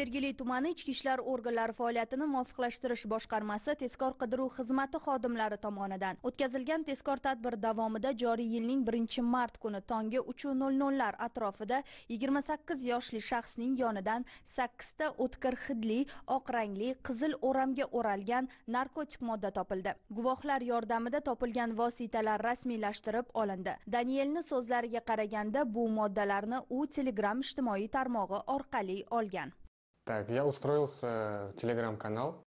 sergeli tumani ichki ishlar organlari faoliyatini muvofiqlashtirish boshqarmasi tezkor qidiruv xizmati xodimlari tomonidan o'tkazilgan tezkor tadbir davomida joriy yilning 1 mart kuni tongi 3:00lar atrofida 28 yoshli shaxsning yonidan 8 ta o'tkir hidli oq rangli qizil o'ramga o'ralgan narkotik modda topildi guvohlar yordamida topilgan vositalar rasmiylashtirib olindi danielni so'zlariga qaraganda bu moddalarni u telegram ijtimoiy tarmog'i orqali olgan Так, я устроился в Telegram-канал.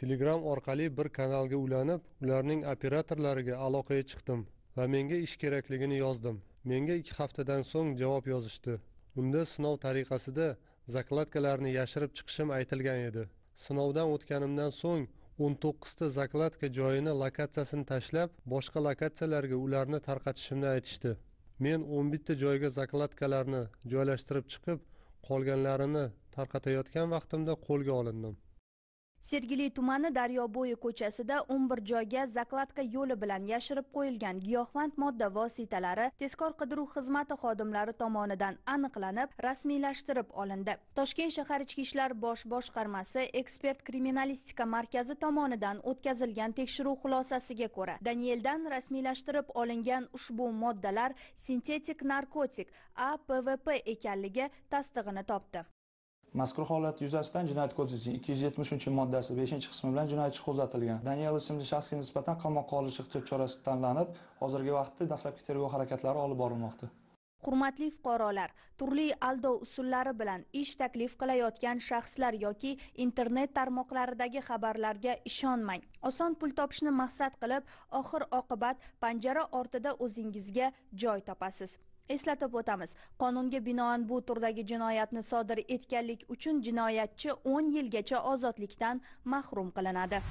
Telegram orqali bir kanalga ulanib, ularning operatorlariga aloqaga chiqdim va menga ish kerakligini yozdim. Menga 2 haftadan so'ng javob yozishdi. Unda sinov tariqasida zakladkalarni yashirib chiqishim aytilgan edi. Sinovdan o'tganimdan so'ng 19 ta zakladka joyini lokatsiyasini tashlab, boshqa lokatsiyalarga ularni tarqatishimni aytishdi. Men 11 ta joyga zakladkalarni joylashtirib chiqib, qolganlarini tarqatayotgan vaqtimda qo'lga olindim sergeli tumani daryobo'yi ko'chasida 11 joyga zakladka yo'li bilan yashirib qo'yilgan giyohvand modda vositalari tezkor qidiruv xizmati xodimlari tomonidan aniqlanib rasmiylashtirib olindi toshkent shahar ichki ishlar bosh boshqarmasi ekspert kriminalistika markazi tomonidan o'tkazilgan tekshiruv xulosasiga ko'ra danieldan rasmiylashtirib olingan ushbu moddalar sintetik narkotik apvp ekanligi tasdig'ini topdi mazkur holat yuzasidan jinoyat kodeksining ikki yuz yetmishinchi moddasi beshinchi qismi bilan jinoyat ishi qo'zg'atilgan daniel ismli shaxsga nisbatan qamoqqa olish ehtiyot chorasi tanlanib hozirgi vaqtda dastlabki tergov harakatlari olib borilmoqda hurmatli fuqarolar turli aldov usullari bilan ish taklif qilayotgan shaxslar yoki internet tarmoqlaridagi xabarlarga ishonmang oson pul topishni maqsad qilib oxir oqibat panjara ortida o'zingizga joy topasiz eslatib o'tamiz qonunga binoan bu turdagi jinoyatni sodir etganlik uchun jinoyatchi 10 yilgacha ozodlikdan mahrum qilinadi